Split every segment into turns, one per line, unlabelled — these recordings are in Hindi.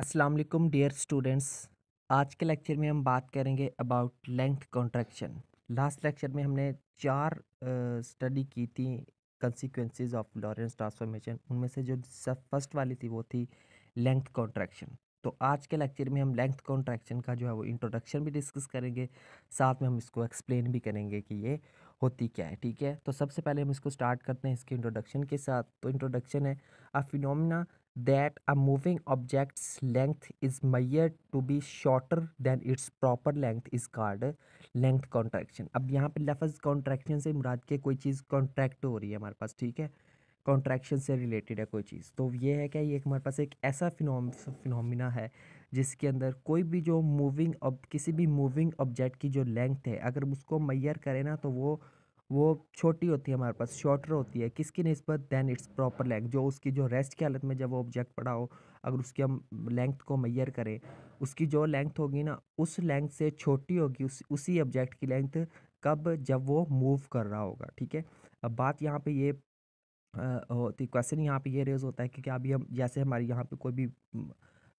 असलम डियर स्टूडेंट्स आज के लेक्चर में हम बात करेंगे about length contraction last lecture में हमने चार स्टडी uh, की थी कंसिक्वेंस ऑफ लॉरेंस ट्रांसफॉर्मेशन उनमें से जो सब फर्स्ट वाली थी वो थी लेंथ कॉन्ट्रैक्शन तो आज के लेक्चर में हम लेंथ कॉन्ट्रैक्शन का जो है वो इंट्रोडक्शन भी डिस्कस करेंगे साथ में हम इसको एक्सप्लेन भी करेंगे कि ये होती क्या है ठीक है तो सबसे पहले हम इसको स्टार्ट करते हैं इसके इंट्रोडक्शन के साथ तो इंट्रोडक्शन है a phenomena that a moving object's length is measured to be shorter than its proper length is called length contraction अब यहाँ पर लफज कॉन्ट्रैक्शन से मुराद के कोई चीज़ कॉन्ट्रैक्ट हो रही है हमारे पास ठीक है कॉन्ट्रैक्शन से रिलेटेड है कोई चीज़ तो ये है क्या ये हमारे पास एक ऐसा फिनोम फिनोमिना है जिसके अंदर कोई भी जो मूविंग किसी भी मूविंग ऑब्जेक्ट की जो लेंथ है अगर उसको मैयर करें ना तो वो वो छोटी होती है हमारे पास शॉर्टर होती है किसकी नस्बत दैन इट्स प्रॉपर लेंथ जो उसकी जो रेस्ट की हालत में जब वो ऑब्जेक्ट पड़ा हो अगर उसकी हम लेंथ को मैयर करें उसकी जो लेंथ होगी ना उस लेंथ से छोटी होगी उस उसी ऑब्जेक्ट की लेंथ कब जब वो मूव कर रहा होगा ठीक है अब बात यहाँ पे ये होती क्वेश्चन यहाँ पे ये रेज होता है कि अभी हम जैसे हमारे यहाँ पे कोई भी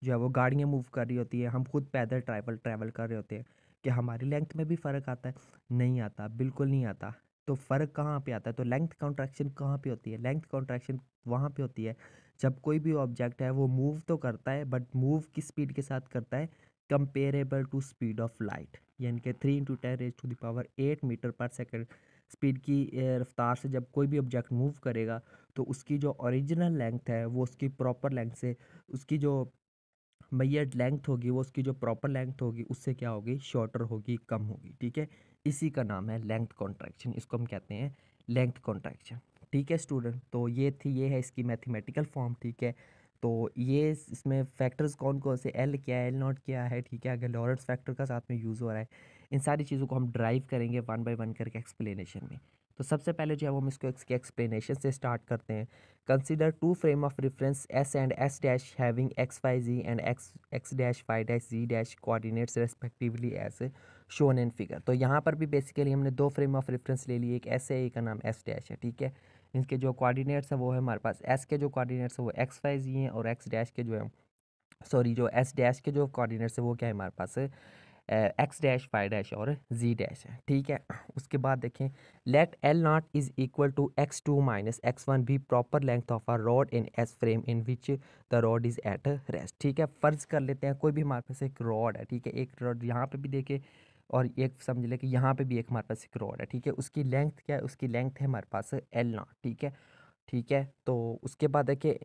जो है वो गाड़ियाँ मूव कर रही होती है हम खुद पैदल ट्रैवल ट्रैवल कर रहे होते हैं कि हमारी लेंथ में भी फ़र्क आता है नहीं आता बिल्कुल नहीं आता तो फ़र्क कहाँ पे आता है तो लेंथ कॉन्ट्रैक्शन कहाँ पे होती है लेंथ कॉन्ट्रैक्शन वहाँ पे होती है जब कोई भी ऑब्जेक्ट है वो मूव तो करता है बट मूव किस स्पीड के साथ करता है comparable to speed of light यानी कि three into ten raise to the power eight metre per second speed की रफ्तार से जब कोई भी ऑब्जेक्ट मूव करेगा तो उसकी जो ओरिजिनल लेंथ है वो उसकी प्रॉपर लेंथ से उसकी जो मैयड लेंथ होगी वो उसकी जो प्रॉपर लेंथ होगी उससे क्या होगी शॉर्टर होगी कम होगी ठीक है इसी का नाम है लेंथ कॉन्ट्रैक्शन इसको हम कहते हैं लेंथ कॉन्ट्रैक्शन ठीक है स्टूडेंट तो ये थी ये है इसकी मैथमेटिकल फॉर्म ठीक है तो ये इसमें फैक्टर्स कौन कौन से एल क्या है एल नॉट क्या है ठीक है अगर लॉरेंस फैक्टर का साथ में यूज़ हो रहा है इन सारी चीज़ों को हम ड्राइव करेंगे वन बाई वन करके एक्सप्लेनेशन में तो सबसे पहले जो है वो हम इसको इसके एक्सप्लेनेशन से स्टार्ट करते हैं consider two frame of reference S and S dash having x y z and x x dash y dash z dash coordinates respectively as shown and figure तो यहाँ पर भी बेसिकली हमने दो फ्रेम ऑफ रेफरेंस ले लिए एक एस है एक का नाम एस डैश है ठीक है इनके जो कोऑर्डिनेट्स है वो है हमारे पास एस के जो कोऑर्डिनेट्स है वो एक्स वाई जी हैं और एक्स डैश के जो है सॉरी जो एस डैश के जो कोऑर्डिनेट्स है वो क्या है हमारे पास है एक्स डैश वाई डैश और जी डैश है ठीक है उसके बाद देखें let L naught is equal to x two minus x one be proper length of a rod in S frame in which the rod is at rest ठीक है फ़र्ज कर लेते हैं कोई भी हमारे पास एक रॉड है ठीक है एक रॉड यहाँ पर भी देखें और एक समझ लें कि यहाँ पे भी एक हमारे पास एक रॉड है ठीक है उसकी लेंथ क्या है उसकी लेंथ है हमारे पास एल नॉट ठीक है ठीक है तो उसके बाद देखिए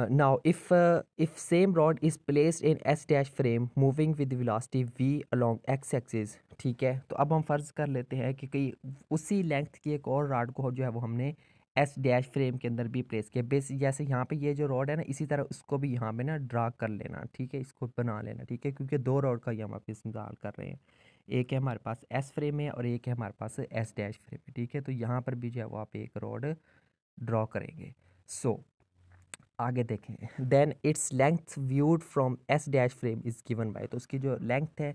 Uh, now, if uh, if same rod is placed in s dash frame moving with velocity v along x axis, ठीक है तो अब हम फ़र्ज़ कर लेते हैं कि कई उसी लेंथ की एक और रॉड को जो है वो हमने एस डैश फ्रेम के अंदर भी प्लेस किया बेस जैसे यहाँ पे ये जो रॉड है ना इसी तरह उसको भी यहाँ पे ना ड्रा कर लेना ठीक है इसको बना लेना ठीक है क्योंकि दो रॉड का ही हम आप इस्तेमाल कर रहे हैं एक है हमारे पास एस फ्रेम है और एक है हमारे पास एस डैश फ्रेम है ठीक है तो यहाँ पर भी जो है वो आप एक रॉड ड्रा करेंगे सो so, आगे देखें then its length viewed from S dash frame is given by तो उसकी जो लेंथ है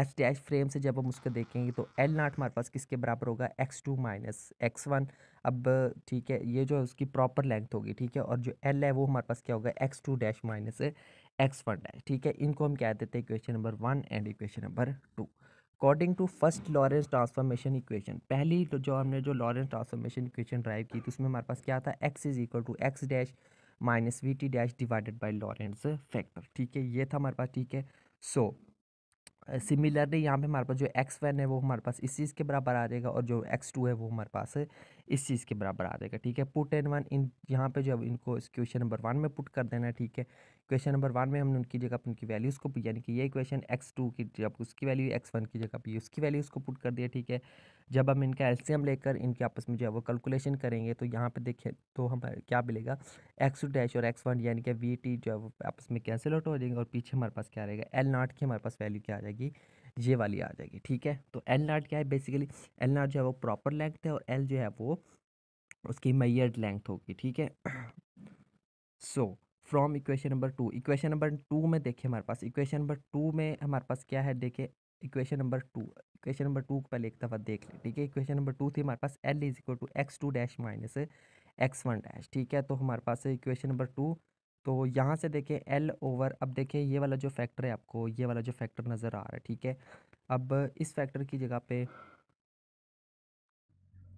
एस डैश फ्रेम से जब हम उसको देखेंगे तो एल नाट हमारे पास किसके बराबर होगा x two minus x one अब ठीक है ये जो है उसकी प्रॉपर लेंथ होगी ठीक है और जो एल है वो हमारे पास क्या होगा x two dash minus x one dash ठीक है इनको हम क्या देते हैं equation number one and equation number two according to first Lorentz transformation equation पहली जो हमने जो लॉरेंस ट्रांसफॉर्मेशन इक्वेशन ड्राइव की थी तो उसमें हमारे पास क्या था x is equal to x dash minus v t dash divided by Lorentz factor ठीक है ये था हमारे पास ठीक है सो सिमिलरली यहाँ पे हमारे पास जो एक्स वन है वो हमारे पास इस चीज़ के बराबर आ जाएगा और जो एक्स टू है वो हमारे पास इस चीज़ के बराबर आ जाएगा ठीक है पुट एन वन इन यहाँ पे जो अब इनको क्वेश्चन नंबर वन में पुट कर देना है ठीक है क्वेश्चन नंबर वन में हमने उनकी जगह उनकी वैल्यूज़ को यानी कि ये क्वेश्चन एक्स टू की जब उसकी वैल्यू एक्स वन की जगह पर उसकी वैल्यूज़ को पुट कर दिया ठीक है जब हम इनका एल्सियम लेकर इनके आपस में जो है वो कैलकुलेशन करेंगे तो यहाँ पर देखें तो हमें क्या मिलेगा एक्स टू डैश और एक्स वन यानी कि वी टी जो है वो आपस में कैंसिल आउट हो जाएंगे और पीछे हमारे पास क्या रहेगा एल नाट की हमारे पास वैल्यू क्या आ जाएगी ये वाली आ जाएगी ठीक है तो एल नाट क्या है बेसिकली एल नाट जो है वो प्रॉपर लेंथ है और एल जो है वो उसकी मैयर्ड लेंथ होगी ठीक है so from equation number two equation number two में देखिए हमारे पास इक्वेशन नंबर टू में हमारे पास क्या है देखिए equation number two equation number two पहले एक दफ़ा देख लें ठीक है इक्वेशन नंबर टू थी हमारे पास L is equal to x two dash minus x one dash ठीक है तो हमारे पास इक्वेशन नंबर टू तो यहाँ से देखें एल ओवर अब देखें ये वाला जो फैक्टर है आपको ये वाला जो फैक्टर नज़र आ रहा है ठीक है अब इस फैक्टर की जगह पे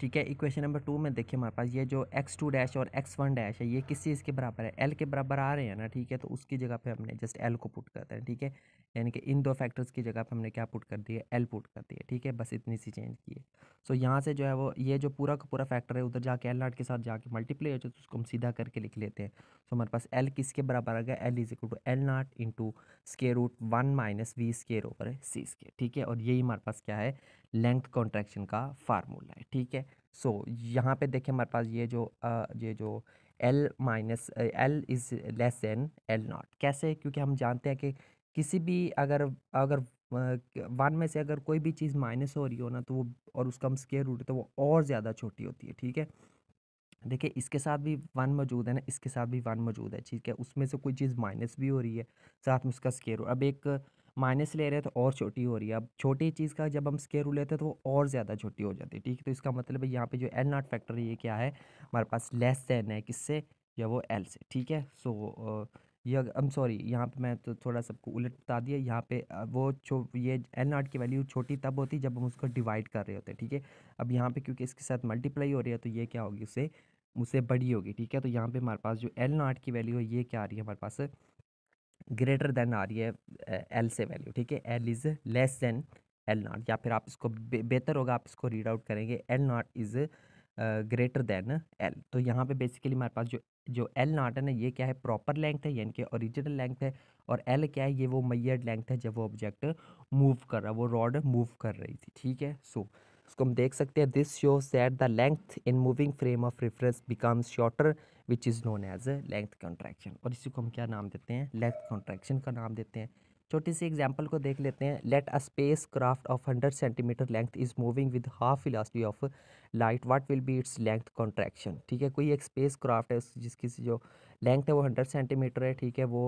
ठीक है इक्वेशन नंबर टू में देखिए हमारे पास ये जो एक्स टू डैश और एक्स वन डैश है ये किस चीज़ के बराबर है एल के बराबर आ रहे हैं ना ठीक है तो उसकी जगह पे हमने जस्ट एल को पुट करते हैं ठीक है यानी कि इन दो फैक्टर्स की जगह पर हमने क्या पुट कर दिया एल पुट कर दिया ठीक है बस इतनी सी चेंज की है सो यहाँ से जो है वो ये जो पूरा का पूरा फैक्टर है उधर जाके एल नाट के साथ जाके मल्टीप्लाई हो जाए तो उसको हम सीधा करके लिख लेते हैं सो हमारे पास एल किसके बराबर आ गया L is equal to L naught into square root one minus v square over c square ठीक है और यही हमारे पास क्या है लेंथ कॉन्ट्रैक्शन का फार्मूला है ठीक है सो यहाँ पर देखें हमारे पास ये जो ये जो L minus L is less than L naught कैसे क्योंकि हम जानते हैं कि किसी भी अगर अगर वन में से अगर कोई भी चीज़ माइनस हो रही हो ना तो वो और उसका हम स्केयर रूट तो वो और ज़्यादा छोटी होती है ठीक है देखिए इसके साथ भी वन मौजूद है ना इसके साथ भी वन मौजूद है ठीक है उसमें से कोई चीज़ माइनस भी हो रही है साथ में उसका स्केयर अब एक माइनस ले रहे हैं तो और छोटी हो रही है अब छोटी चीज़ का जब हम स्केयर रूट लेते हैं तो वो और ज़्यादा छोटी हो जाती है ठीक है तो इसका मतलब यहाँ पे जो एल नॉट फैक्टर ये क्या है हमारे पास लेस देन है किससे या वो एल से ठीक है सो so, ये आई एम सॉरी यहाँ पे मैं तो थोड़ा सबको उलट बता दिया यहाँ पे वो छो ये एल आर्ट की वैल्यू छोटी तब होती है जब हम उसको डिवाइड कर रहे होते हैं ठीक है अब यहाँ पे क्योंकि इसके साथ मल्टीप्लाई हो रही है तो ये क्या होगी उससे उससे बड़ी होगी ठीक है तो यहाँ पे हमारे पास जो एल नाट की वैल्यू है ये क्या आ रही है हमारे पास ग्रेटर देन आ रही है एल से वैल्यू ठीक है L is less than L naught या फिर आप इसको बेहतर होगा आप इसको रीड आउट करेंगे L naught is greater than L तो यहाँ पे बेसिकली हमारे पास जो जो एल नाट है ना ये क्या है प्रॉपर लेंथ है यानी कि ओरिजिनल लेंथ है और एल क्या है ये वो मैयर्ड लेंथ है जब वो ऑब्जेक्ट मूव कर रहा वो रॉड मूव कर रही थी ठीक है सो so, इसको हम देख सकते हैं this shows that the length in moving frame of reference becomes shorter which is known as length contraction और इसी को हम क्या नाम देते हैं लेंथ कॉन्ट्रैक्शन का नाम देते हैं छोटी सी एग्जांपल को देख लेते हैं let a spacecraft of hundred centimetre length is moving with half velocity of light what will be its length contraction ठीक है कोई एक स्पेस क्राफ्ट है जिसकी जो लेंथ है वो हंड्रेड सेंटीमीटर है ठीक है वो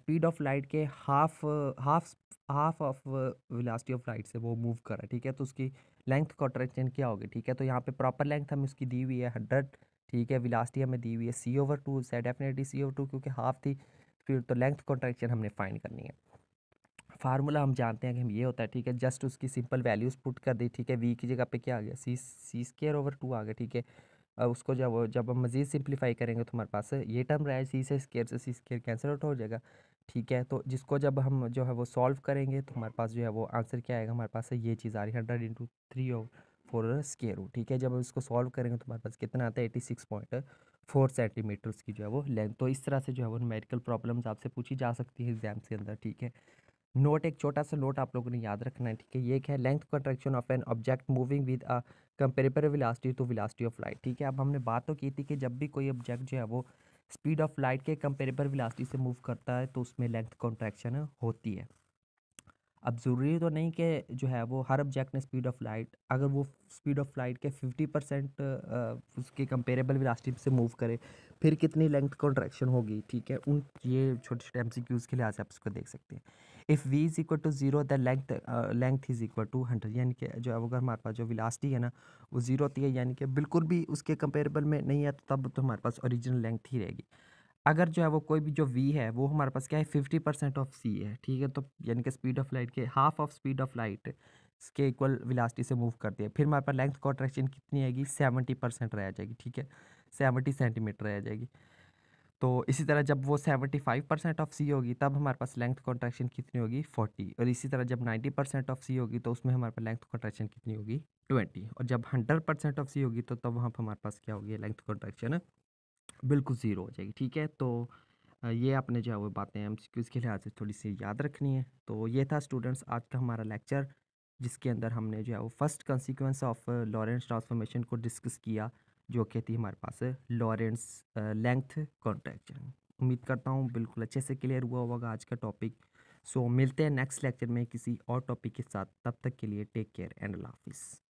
स्पीड ऑफ लाइट के half half half of velocity of light से वो मूव कर रहा है ठीक है तो उसकी लेंथ कॉन्ट्रेक्शन क्या होगी ठीक है तो यहाँ पे प्रॉपर लेंथ हमें उसकी दी हुई है हंड्रेड ठीक है विलासिटी हमें दी हुई है सी ओवर टू से डेफिनेटली सी ओवर टू क्योंकि हाफ थी फिर तो लेंथ कॉन्ट्रेक्शन हमने फाइंड करनी है फार्मूला हम जानते हैं कि हम ये होता है ठीक है जस्ट उसकी सिंपल वैल्यूज़ पुट कर दी ठीक है वी की जगह पे क्या आ गया c c square over two आ गया ठीक है अब उसको जब जब हम मज़ीद सिंप्लीफाई करेंगे तो हमारे पास ये टर्म रहा है सी से स्केयर से सी स्केयर कैंसिल आउट हो जाएगा ठीक है तो जिसको जब हम जो है वो सॉल्व करेंगे तो हमारे पास जो है वो आंसर क्या आएगा हमारे पास ये चीज़ आ रही है hundred into three over four square root ठीक है जब हम इसको सॉल्व करेंगे तो हमारे पास कितना आता है eighty six point four centimetres की जो है वो लेंथ तो इस तरह से जो है वो मेडिकल प्रॉब्लम्स आपसे पूछी जा सकती है एग्जाम के अंदर ठीक है नोट एक छोटा सा नोट आप लोगों ने याद रखना है ठीक है ये एक है length contraction of an object moving with a comparable velocity to velocity of light ठीक है अब हमने बात तो की थी कि जब भी कोई ऑब्जेक्ट जो है वो स्पीड ऑफ लाइट के कंपेरेबल विलासिटी से मूव करता है तो उसमें लेंथ कॉन्ट्रैक्शन होती है अब ज़रूरी तो नहीं कि जो है वो हर ऑब्जेक्ट ने स्पीड ऑफ लाइट अगर वो स्पीड ऑफ लाइट के फिफ्टी परसेंट उसके कंपेरेबल विलासिटी से मूव करे फिर कितनी लेंथ कॉन्ट्रैक्शन होगी ठीक है उन ये छोटे छोटे एम के लिहाज से आप इसको देख सकते हैं if v is equal to zero the length length is equal to hundred यानी कि जो अगर हमारे पास जो विलासिटी है ना वो ज़ीरो होती है यानी कि बिल्कुल भी उसके कंपेरेबल में नहीं है तो तब तो हमारे पास ओरिजिनल लेंथ ही रहेगी अगर जो है वो कोई भी जो वी है वो हमारे पास क्या है फिफ्टी परसेंट ऑफ सी है ठीक है तो यानी कि स्पीड ऑफ लाइट के half of speed of light के इक्वल विलासिटी से मूव करती है फिर हमारे पास लेंथ कॉन्ट्रेक्शन कितनी आएगी सेवेंटी परसेंट रह जाएगी ठीक है सेवेंटी सेंटीमीटर रह जाएगी तो इसी तरह जब वो 75 परसेंट ऑफ सी होगी तब हमारे पास लेंथ कॉन्ट्रैक्शन कितनी होगी 40 और इसी तरह जब 90 परसेंट ऑफ सी होगी तो उसमें हमारे पास लेंथ कॉन्ट्रैक्शन कितनी होगी 20 और जब 100 परसेंट ऑफ सी होगी तो तब वहाँ पर हमारे पास क्या होगी लेंथ कॉन्ट्रैक्शन बिल्कुल ज़ीरो हो जाएगी ठीक है तो ये आपने जो है वो बातें एम के लिहाज से थोड़ी सी याद रखनी है तो ये था स्टूडेंट्स आज का हमारा लेक्चर जिसके अंदर हमने जो है वो first consequence of Lorentz transformation को डिस्कस किया जो कहती थी हमारे पास लॉरेंस लेंथ कॉन्ट्रैक्शन उम्मीद करता हूँ बिल्कुल अच्छे से क्लियर हुआ होगा आज का टॉपिक सो so, मिलते हैं नेक्स्ट लेक्चर में किसी और टॉपिक के साथ तब तक के लिए टेक केयर एंड लाफिज़